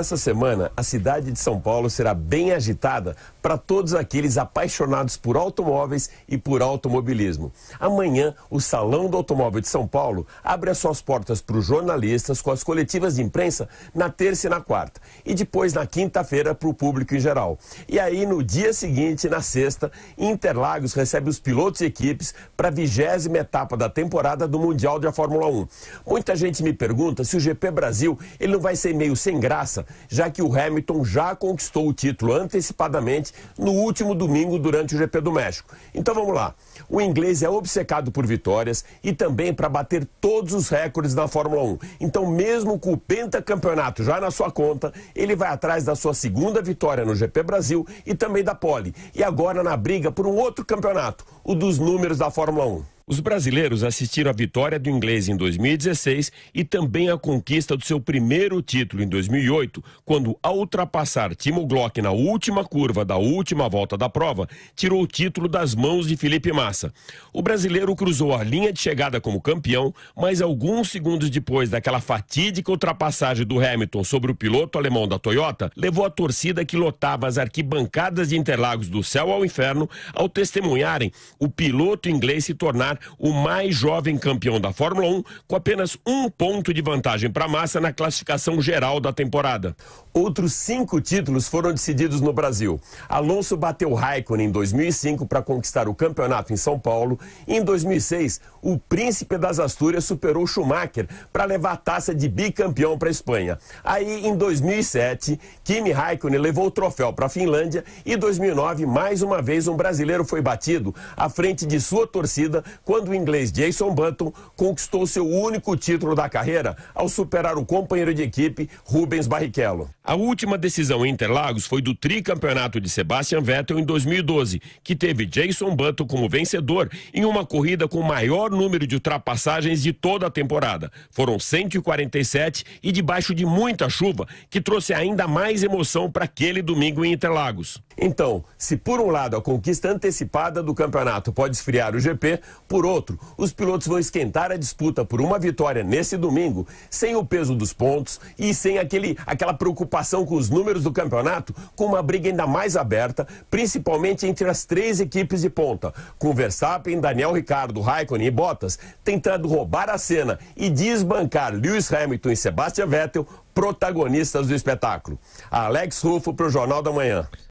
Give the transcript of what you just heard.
Essa semana, a cidade de São Paulo será bem agitada para todos aqueles apaixonados por automóveis e por automobilismo. Amanhã, o Salão do Automóvel de São Paulo abre as suas portas para os jornalistas com as coletivas de imprensa na terça e na quarta, e depois na quinta-feira para o público em geral. E aí, no dia seguinte, na sexta, Interlagos recebe os pilotos e equipes para a vigésima etapa da temporada do Mundial de Fórmula 1. Muita gente me pergunta se o GP Brasil ele não vai ser meio sem graça já que o Hamilton já conquistou o título antecipadamente no último domingo durante o GP do México. Então vamos lá. O inglês é obcecado por vitórias e também para bater todos os recordes da Fórmula 1. Então, mesmo com o pentacampeonato já na sua conta, ele vai atrás da sua segunda vitória no GP Brasil e também da pole. E agora na briga por um outro campeonato, o dos números da Fórmula 1. Os brasileiros assistiram à vitória do inglês em 2016 e também à conquista do seu primeiro título em 2008, quando, ao ultrapassar Timo Glock na última curva da última volta da prova, tirou o título das mãos de Felipe Massa. O brasileiro cruzou a linha de chegada como campeão, mas alguns segundos depois daquela fatídica ultrapassagem do Hamilton sobre o piloto alemão da Toyota, levou a torcida que lotava as arquibancadas de Interlagos do céu ao inferno ao testemunharem o piloto inglês se tornar o mais jovem campeão da Fórmula 1, com apenas um ponto de vantagem para Massa na classificação geral da temporada. Outros cinco títulos foram decididos no Brasil. Alonso bateu Raikkonen em 2005 para conquistar o campeonato em São Paulo. em 2006, o príncipe das Astúrias superou Schumacher para levar a taça de bicampeão para a Espanha. Aí, em 2007, Kimi Raikkonen levou o troféu para a Finlândia. E em 2009, mais uma vez, um brasileiro foi batido à frente de sua torcida quando o inglês Jason Button conquistou seu único título da carreira ao superar o companheiro de equipe Rubens Barrichello. A última decisão em Interlagos foi do tricampeonato de Sebastian Vettel em 2012, que teve Jason Button como vencedor em uma corrida com o maior número de ultrapassagens de toda a temporada. Foram 147 e debaixo de muita chuva, que trouxe ainda mais emoção para aquele domingo em Interlagos. Então, se por um lado a conquista antecipada do campeonato pode esfriar o GP, por outro, os pilotos vão esquentar a disputa por uma vitória nesse domingo, sem o peso dos pontos e sem aquele, aquela preocupação com os números do campeonato, com uma briga ainda mais aberta, principalmente entre as três equipes de ponta, com Verstappen, Daniel Ricardo, Raikkonen e Bottas tentando roubar a cena e desbancar Lewis Hamilton e Sebastian Vettel, protagonistas do espetáculo. Alex Rufo para o Jornal da Manhã.